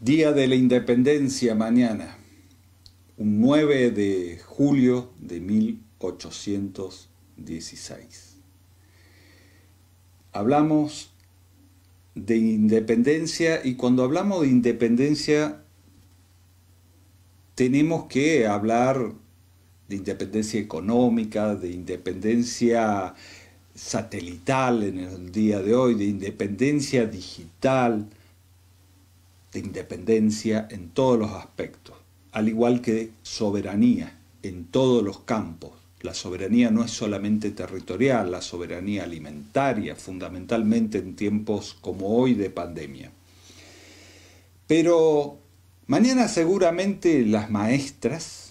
Día de la Independencia mañana, un 9 de julio de 1816. Hablamos de independencia y cuando hablamos de independencia tenemos que hablar de independencia económica, de independencia satelital en el día de hoy, de independencia digital, de independencia en todos los aspectos, al igual que soberanía en todos los campos. La soberanía no es solamente territorial, la soberanía alimentaria, fundamentalmente en tiempos como hoy de pandemia. Pero mañana seguramente las maestras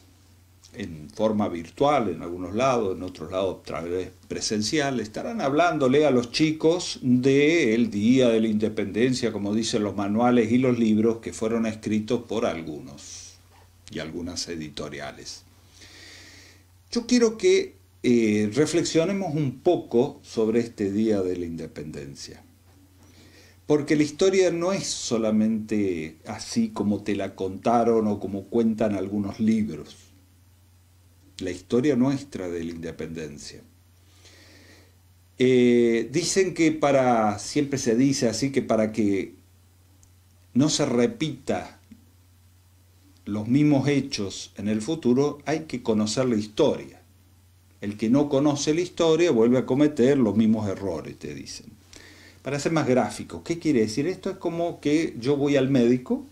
en forma virtual en algunos lados, en otros lados a través presencial, estarán hablándole a los chicos del Día de la Independencia, como dicen los manuales y los libros que fueron escritos por algunos y algunas editoriales. Yo quiero que eh, reflexionemos un poco sobre este Día de la Independencia. Porque la historia no es solamente así como te la contaron o como cuentan algunos libros la historia nuestra de la independencia. Eh, dicen que para, siempre se dice así, que para que no se repita los mismos hechos en el futuro, hay que conocer la historia. El que no conoce la historia vuelve a cometer los mismos errores, te dicen. Para ser más gráfico, ¿qué quiere decir esto? Es como que yo voy al médico,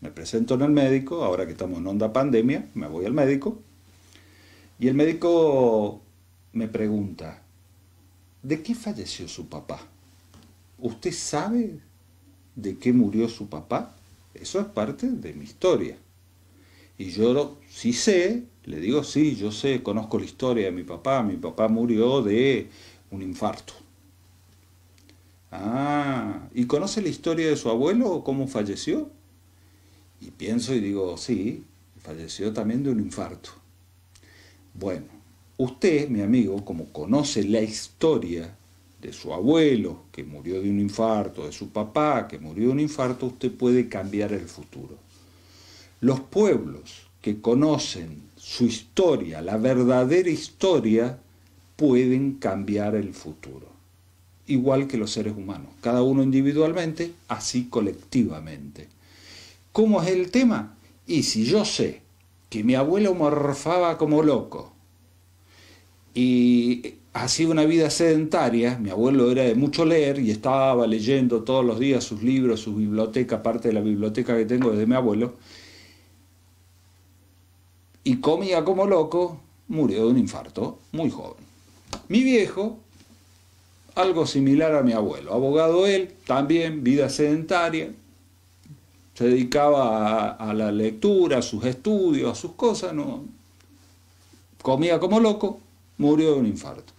me presento en el médico, ahora que estamos en onda pandemia, me voy al médico, y el médico me pregunta, ¿de qué falleció su papá? ¿Usted sabe de qué murió su papá? Eso es parte de mi historia. Y yo sí sé, le digo, sí, yo sé, conozco la historia de mi papá. Mi papá murió de un infarto. Ah, ¿y conoce la historia de su abuelo, o cómo falleció? Y pienso y digo, sí, falleció también de un infarto. Bueno, usted, mi amigo, como conoce la historia de su abuelo, que murió de un infarto, de su papá, que murió de un infarto, usted puede cambiar el futuro. Los pueblos que conocen su historia, la verdadera historia, pueden cambiar el futuro. Igual que los seres humanos, cada uno individualmente, así colectivamente. ¿Cómo es el tema? Y si yo sé que mi abuelo morfaba como loco. Y hacía una vida sedentaria, mi abuelo era de mucho leer y estaba leyendo todos los días sus libros, su biblioteca, parte de la biblioteca que tengo desde mi abuelo, y comía como loco, murió de un infarto muy joven. Mi viejo, algo similar a mi abuelo, abogado él, también vida sedentaria, se dedicaba a, la lectura, a sus estudios, a sus cosas, no, comía como loco, murió de un infarto.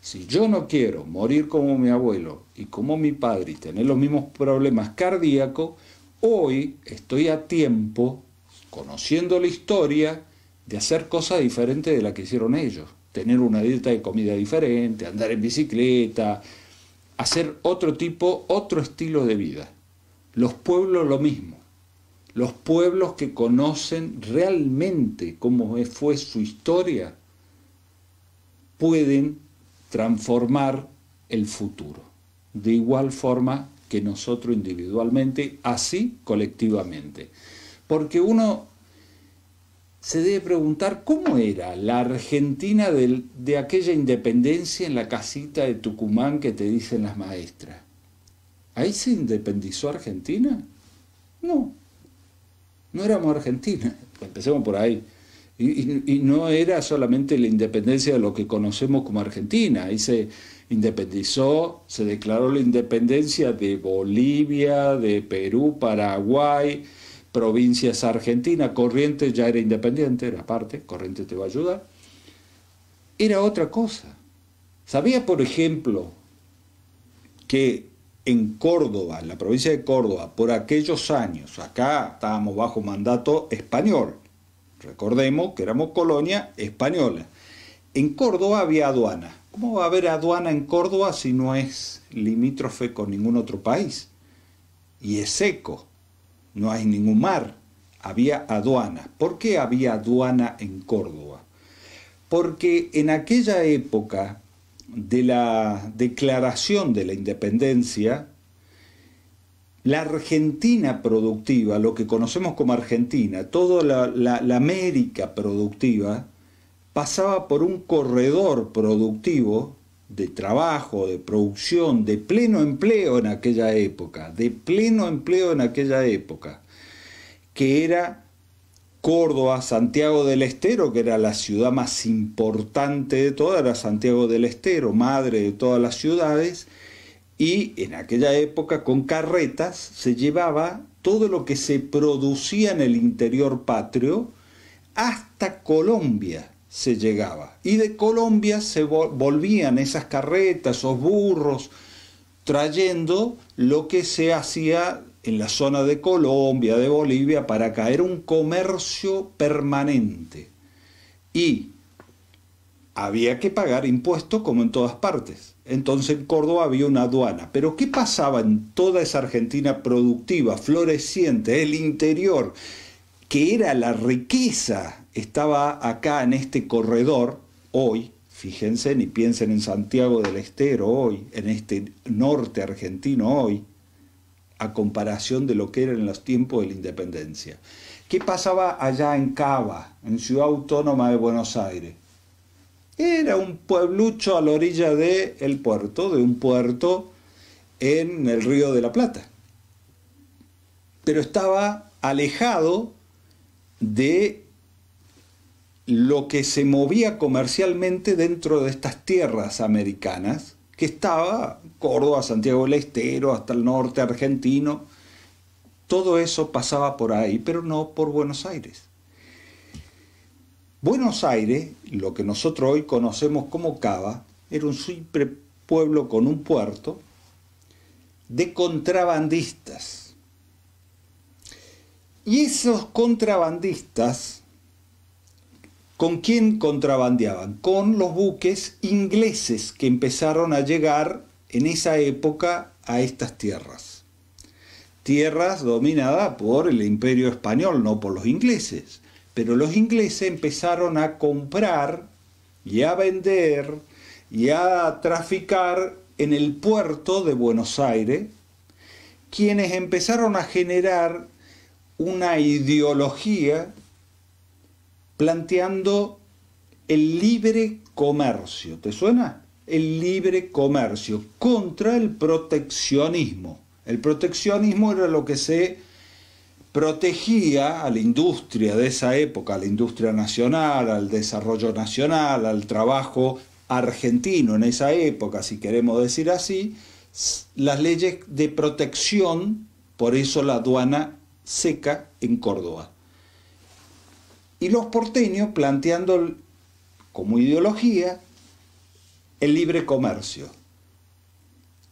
Si yo no quiero morir como mi abuelo y como mi padre y tener los mismos problemas cardíacos, hoy estoy a tiempo, conociendo la historia, de hacer cosas diferentes de las que hicieron ellos. Tener una dieta de comida diferente, andar en bicicleta, hacer otro tipo, otro estilo de vida. Los pueblos lo mismo. Los pueblos que conocen realmente cómo fue su historia pueden transformar el futuro. De igual forma que nosotros individualmente, así colectivamente. Porque uno se debe preguntar cómo era la Argentina de, aquella independencia en la casita de Tucumán que te dicen las maestras ¿Ahí se independizó Argentina? No, no éramos Argentina, empecemos por ahí. Y, no era solamente la independencia de lo que conocemos como Argentina, ahí se independizó, se declaró la independencia de Bolivia, de Perú, Paraguay, provincias argentinas, Corrientes ya era independiente, era parte, Corrientes te va a ayudar. Era otra cosa. Sabía, por ejemplo, que en Córdoba, en la provincia de Córdoba, por aquellos años, acá estábamos bajo mandato español, recordemos que éramos colonia española, en Córdoba había aduana. ¿Cómo va a haber aduana en Córdoba si no es limítrofe con ningún otro país? Y es seco, no hay ningún mar. Había aduana. ¿Por qué había aduana en Córdoba? Porque en aquella época de la declaración de la independencia, la Argentina productiva, lo que conocemos como Argentina, toda la, la, América productiva, pasaba por un corredor productivo de trabajo, de producción, de pleno empleo en aquella época, de pleno empleo en aquella época, que era Córdoba, Santiago del Estero, que era la ciudad más importante de todas, era Santiago del Estero, madre de todas las ciudades, y en aquella época con carretas se llevaba todo lo que se producía en el interior patrio, hasta Colombia se llegaba. Y de Colombia se volvían esas carretas, esos burros, trayendo lo que se hacía en la zona de Colombia, de Bolivia, para caer un comercio permanente. Y había que pagar impuestos como en todas partes. Entonces en Córdoba había una aduana. Pero ¿qué pasaba en toda esa Argentina productiva, floreciente, el interior, que era la riqueza, estaba acá en este corredor hoy? Fíjense ni piensen en Santiago del Estero hoy, en este norte argentino hoy, a comparación de lo que era en los tiempos de la independencia. ¿Qué pasaba allá en Cava, en Ciudad Autónoma de Buenos Aires? Era un pueblucho a la orilla del puerto, de un puerto en el río de la Plata. Pero estaba alejado de lo que se movía comercialmente dentro de estas tierras americanas que estaba Córdoba, Santiago del Estero, hasta el norte argentino. Todo eso pasaba por ahí, pero no por Buenos Aires. Buenos Aires, lo que nosotros hoy conocemos como Cava, era un simple pueblo con un puerto de contrabandistas. Y esos contrabandistas ¿Con quién contrabandeaban? Con los buques ingleses que empezaron a llegar en esa época a estas tierras. Tierras dominadas por el imperio español, no por los ingleses. Pero los ingleses empezaron a comprar y a vender y a traficar en el puerto de Buenos Aires, quienes empezaron a generar una ideología planteando el libre comercio. ¿Te suena? El libre comercio contra el proteccionismo. El proteccionismo era lo que se protegía a la industria de esa época, a la industria nacional, al desarrollo nacional, al trabajo argentino en esa época, si queremos decir así, las leyes de protección, por eso la aduana seca en Córdoba y los porteños planteando como ideología el libre comercio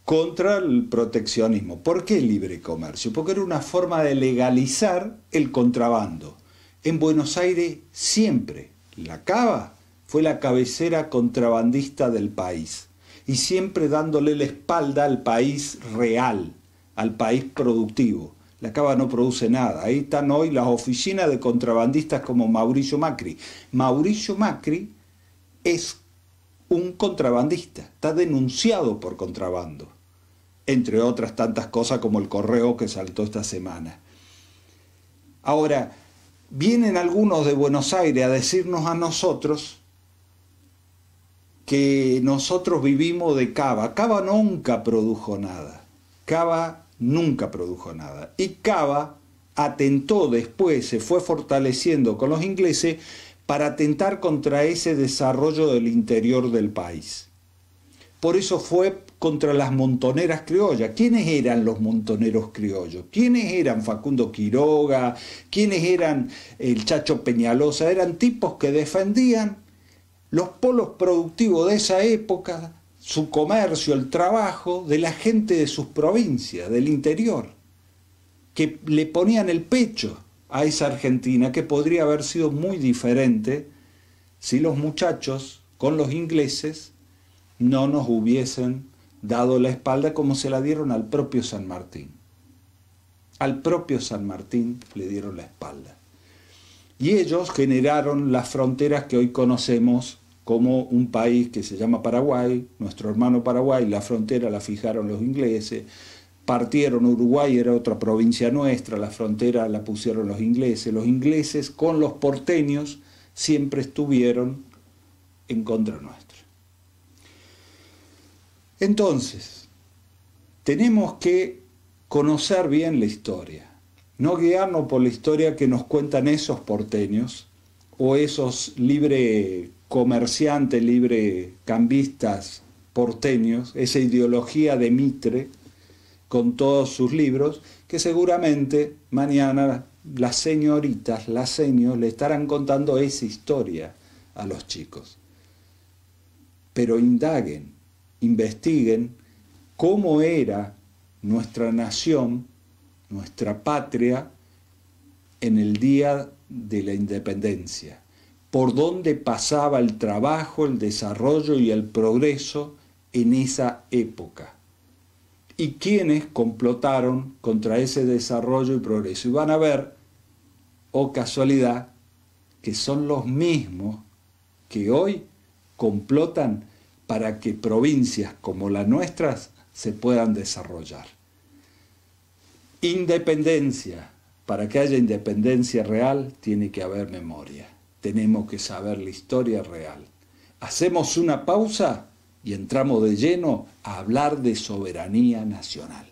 contra el proteccionismo. ¿Por qué libre comercio? Porque era una forma de legalizar el contrabando. En Buenos Aires siempre la cava fue la cabecera contrabandista del país y siempre dándole la espalda al país real, al país productivo. La cava no produce nada. Ahí están hoy las oficinas de contrabandistas como Mauricio Macri. Mauricio Macri es un contrabandista, está denunciado por contrabando, entre otras tantas cosas como el correo que saltó esta semana. Ahora, vienen algunos de Buenos Aires a decirnos a nosotros que nosotros vivimos de Cava. Cava nunca produjo nada. Cava nunca produjo nada. Y Cava atentó después, se fue fortaleciendo con los ingleses para atentar contra ese desarrollo del interior del país. Por eso fue contra las montoneras criollas. ¿Quiénes eran los montoneros criollos? ¿Quiénes eran Facundo Quiroga? ¿Quiénes eran el Chacho Peñalosa? Eran tipos que defendían los polos productivos de esa época, su comercio, el trabajo de la gente de sus provincias, del interior, que le ponían el pecho a esa Argentina que podría haber sido muy diferente si los muchachos con los ingleses no nos hubiesen dado la espalda como se la dieron al propio San Martín. Al propio San Martín le dieron la espalda. Y ellos generaron las fronteras que hoy conocemos como un país que se llama Paraguay, nuestro hermano Paraguay, la frontera la fijaron los ingleses, partieron Uruguay, era otra provincia nuestra, la frontera la pusieron los ingleses, los ingleses con los porteños siempre estuvieron en contra nuestra. Entonces, tenemos que conocer bien la historia, no guiarnos por la historia que nos cuentan esos porteños o esos libres comerciantes libre cambistas porteños, esa ideología de Mitre con todos sus libros, que seguramente mañana las señoritas, las seños, le estarán contando esa historia a los chicos. Pero indaguen, investiguen cómo era nuestra nación, nuestra patria, en el día de la independencia por dónde pasaba el trabajo, el desarrollo y el progreso en esa época. Y quienes complotaron contra ese desarrollo y progreso. Y van a ver, oh casualidad, que son los mismos que hoy complotan para que provincias como las nuestras se puedan desarrollar. Independencia. Para que haya independencia real tiene que haber memoria. Tenemos que saber la historia real. Hacemos una pausa y entramos de lleno a hablar de soberanía nacional.